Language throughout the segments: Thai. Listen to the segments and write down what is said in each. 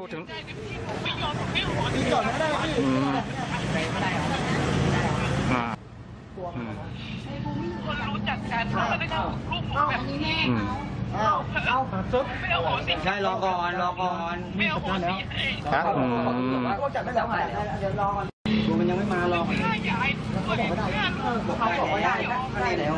พูดถึงอืมอ่าอืมรู้จักก้รูปแบบนี้เาอาซไม่เอาหัวิใช่รอก่อนรอก่อนไม่เอาหัวสิครับอืมจัดไม่แล้วไเดี๋ยวรอมันยังไม่มารอ้บกได้บได้แล้ว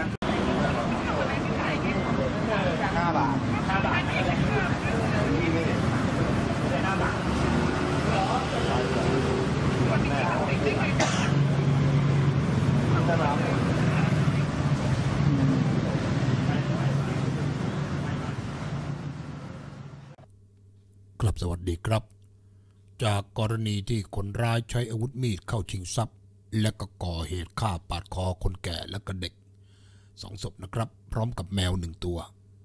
ครับสวัสดีครับ จากกรณีที่คนร้ายใช้อาวุธมีดเข้าชิงทรัพย์ และก็ก่อเหตุฆ่าปาดคอคนแก่และก็เด็กสองศพนะครับ พร้อมกับแมวหนึ่งตัว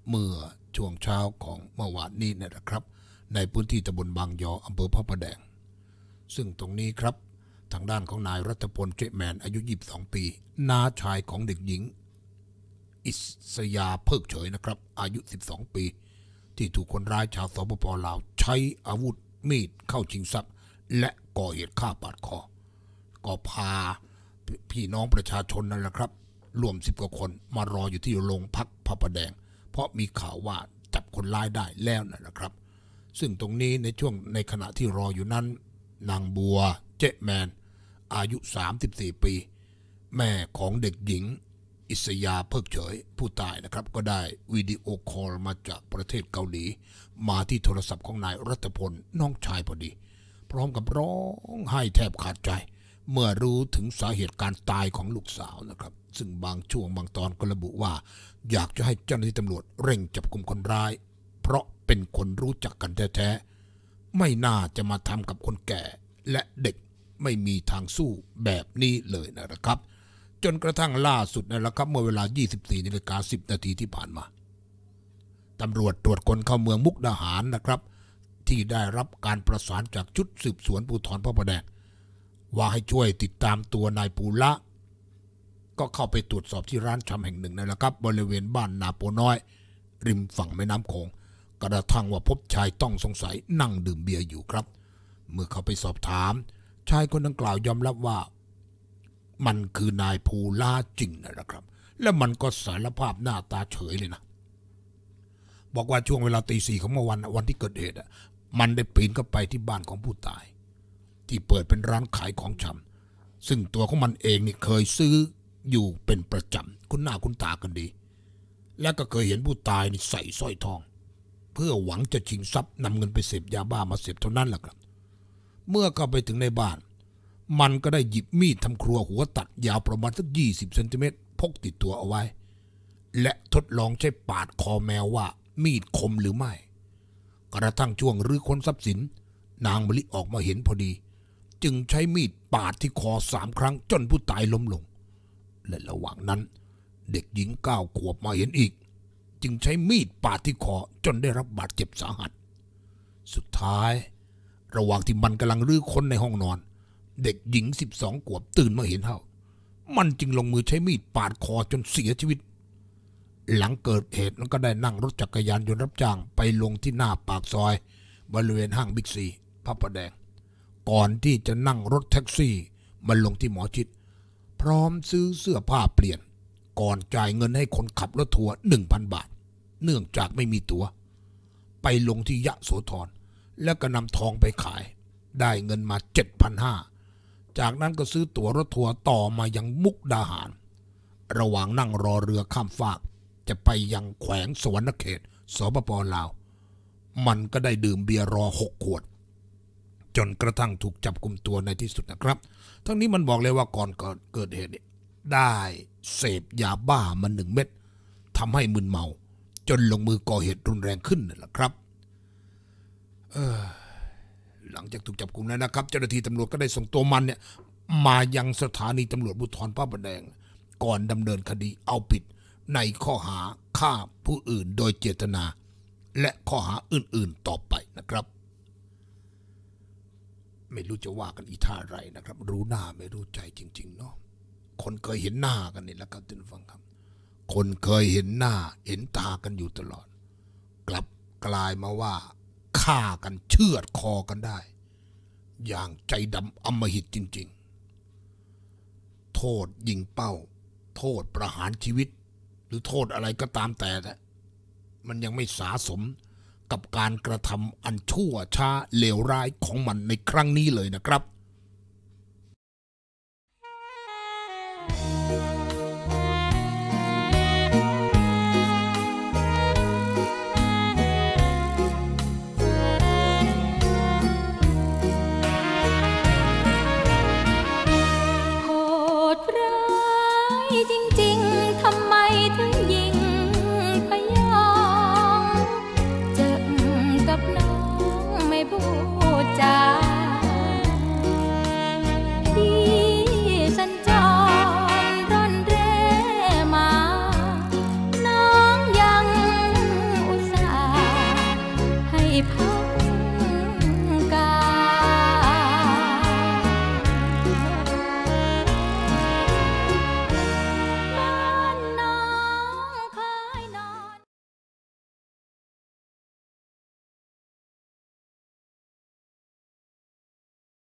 เมื่อช่วงเช้าของเมื่อวานนี้นะครับ ในพื้นที่ตำบลบางยออำเภอพระประแดง ซึ่งตรงนี้ครับทางด้านของนายรัฐพลเจแมน อายุ 22 ปีน้าชายของเด็กหญิง อิสยาเพิกเฉยนะครับอายุ 12 ปี ที่ถูกคนร้ายชาวสปปลาว ใช้อาวุธมีด เข้าชิงทรัพย์และก่อเหตุฆ่าปาดคอก็พาพี่น้องประชาชนนั่นแหละครับรวมสิบกว่าคนมารออยู่ที่โรงพักพระประแดง เพราะมีข่าวว่าจับคนร้ายได้แล้วนั่นแหละครับ ซึ่งตรงนี้ในช่วงในขณะที่รออยู่นั้นนางบัวเจแมนอายุ 34 ปี แม่ของเด็กหญิง อิสยาเพิกเฉยผู้ตายนะครับ ก็ได้วิดีโอคอลมาจากประเทศเกาหลี มาที่โทรศัพท์ของนายรัตพลน้องชายพอดี พร้อมกับร้องไห้แทบขาดใจ เมื่อรู้ถึงสาเหตุการตายของลูกสาวนะครับ ซึ่งบางช่วงบางตอนก็ระบุว่า อยากจะให้เจ้าหน้าที่ตำรวจเร่งจับกลุ่มคนร้าย เพราะเป็นคนรู้จักกันแท้ๆไม่น่าจะมาทำกับคนแก่และเด็กไม่มีทางสู้แบบนี้เลยนะครับ จนกระทั่งล่าสุดนะครับเมื่อเวลา 24นาฬิกา10นาทีที่ผ่านมา ตำรวจตรวจคนเข้าเมืองมุกดาหารนะครับ ที่ได้รับการประสานจากชุดสืบสวนภูธรพระประแดงว่าให้ช่วยติดตามตัวนายปูละ ก็เข้าไปตรวจสอบที่ร้านชำแห่งหนึ่งนะครับ บริเวณบ้านนาโปน้อย ริมฝั่งแม่น้ำาคงกระทั่งว่าพบชายต้องสงสัยนั่งดื่มเบียร์อยู่ครับ เมื่อเขาไปสอบถามชายคนดังกล่าวยอมรับว่า มันคือนายภูล่าจริงนะครับ และมันก็สารภาพหน้าตาเฉยเลยนะ บอกว่าช่วงเวลาตีสี่ของเมื่อวันวันที่เกิดเหตุ มันได้ปีนเข้าไปที่บ้านของผู้ตาย ที่เปิดเป็นร้านขายของชำซึ่งตัวของมันเองนี่เคยซื้ออยู่เป็นประจำ คุณหน้าคุณตากันดี และก็เคยเห็นผู้ตายนี่ใส่สร้อยทอง เพื่อหวังจะชิงทรัพย์นำเงินไปเสพยาบ้ามาเสพเท่านั้นแหละครับเมื่อเข้าไปถึงในบ้าน มันก็ได้หยิบมีดทำครัวหัวตัดยาวประมาณสักยี่สิบเซนติเมตรพกติดตัวเอาไว้ และทดลองใช้ปาดคอแมวว่ามีดคมหรือไม่ กระทั่งช่วงรื้อค้นทรัพย์สิน นางมลิออกมาเห็นพอดี จึงใช้มีดปาดที่คอสามครั้งจนผู้ตายล้มลง และระหว่างนั้นเด็กหญิงก้าวขวบมาเห็นอีก จึงใช้มีดปาดที่คอจนได้รับบาดเจ็บสาหัส สุดท้ายระหว่างที่มันกำลังรื้อค้นในห้องนอน เด็กหญิงสิบสองขวบตื่นมาเห็นเขามันจึงลงมือใช้มีดปาดคอจนเสียชีวิต หลังเกิดเหตุมันก็ได้นั่งรถจักรยานยนต์รับจ้าง ไปลงที่หน้าปากซอย บริเวณห้างบิ๊กซีพระประแดง ก่อนที่จะนั่งรถแท็กซี่มาลงที่หมอชิดพร้อมซื้อเสื้อผ้าเปลี่ยน ก่อนจ่ายเงินให้คนขับรถทัวร์หนึ่งพันบาท เนื่องจากไม่มีตัว๋ว ไปลงที่ยะโสธรแล้วก็นำทองไปขาย ได้เงินมาเจ็ดพันห้าจากนั้นก็ซื้อตั๋วรถทัวร์ต่อมายังมุกดาหาร ระหว่างนั่งรอเรือข้ามฟาก จะไปยังแขวงสวรรณเขตสปปลาว มันก็ได้ดื่มเบียร์รอหกขวด จนกระทั่งถูกจับกลุมตัวในที่สุดนะครับ ทั้งนี้มันบอกเลยว่าก่อนเกิดเหตุ ได้เสพยาบ้ามาหนึ่งเม็ดทำให้มึนเมาจนลงมือก่อเหตุรุนแรงขึ้นนั่นแหละครับหลังจากถูกจับกลุ่มแล้วนะครับเจ้าหน้าที่ตำรวจก็ได้ส่งตัวมันเนี่ยมายังสถานีตำรวจบุทรพระประแดง ก่อนดำเนินคดีเอาผิด ในข้อหาฆ่าผู้อื่นโดยเจตนา และข้อหาอื่นๆต่อไปนะครับ ไม่รู้จะว่ากันอีท่าไรนะครับ รู้หน้าไม่รู้ใจจริงๆเนาะคนเคยเห็นหน้ากันนี่แลลวครับท่านฟังครับ คนเคยเห็นหน้าเห็นตากันอยู่ตลอด กลับกลายมาว่าฆ่ากันเชือดคอกันได้ อย่างใจดำอมหิตจริงๆ โทษยิงเป้า โทษประหารชีวิต หรือโทษอะไรก็ตามแต่ มันยังไม่สาสมกับการกระทำอันชั่วช้าเลวร้ายของมันในครั้งนี้เลยนะครับ